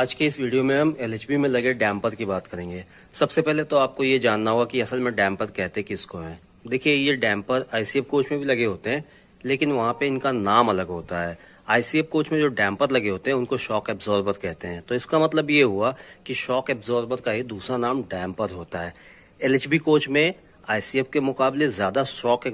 आज के इस वीडियो में हम एल में लगे डैम्पर की बात करेंगे सबसे पहले तो आपको ये जानना होगा कि असल में डैम्पर कहते किसको हैं देखिए ये डैम्पर आई कोच में भी लगे होते हैं लेकिन वहाँ पे इनका नाम अलग होता है आई कोच में जो डैम्पर लगे होते हैं उनको शॉक एब्जॉर्बर कहते हैं तो इसका मतलब ये हुआ कि शॉक एब्जॉर्बर का ही दूसरा नाम डैम्पर होता है एल कोच में आई के मुकाबले ज़्यादा शॉक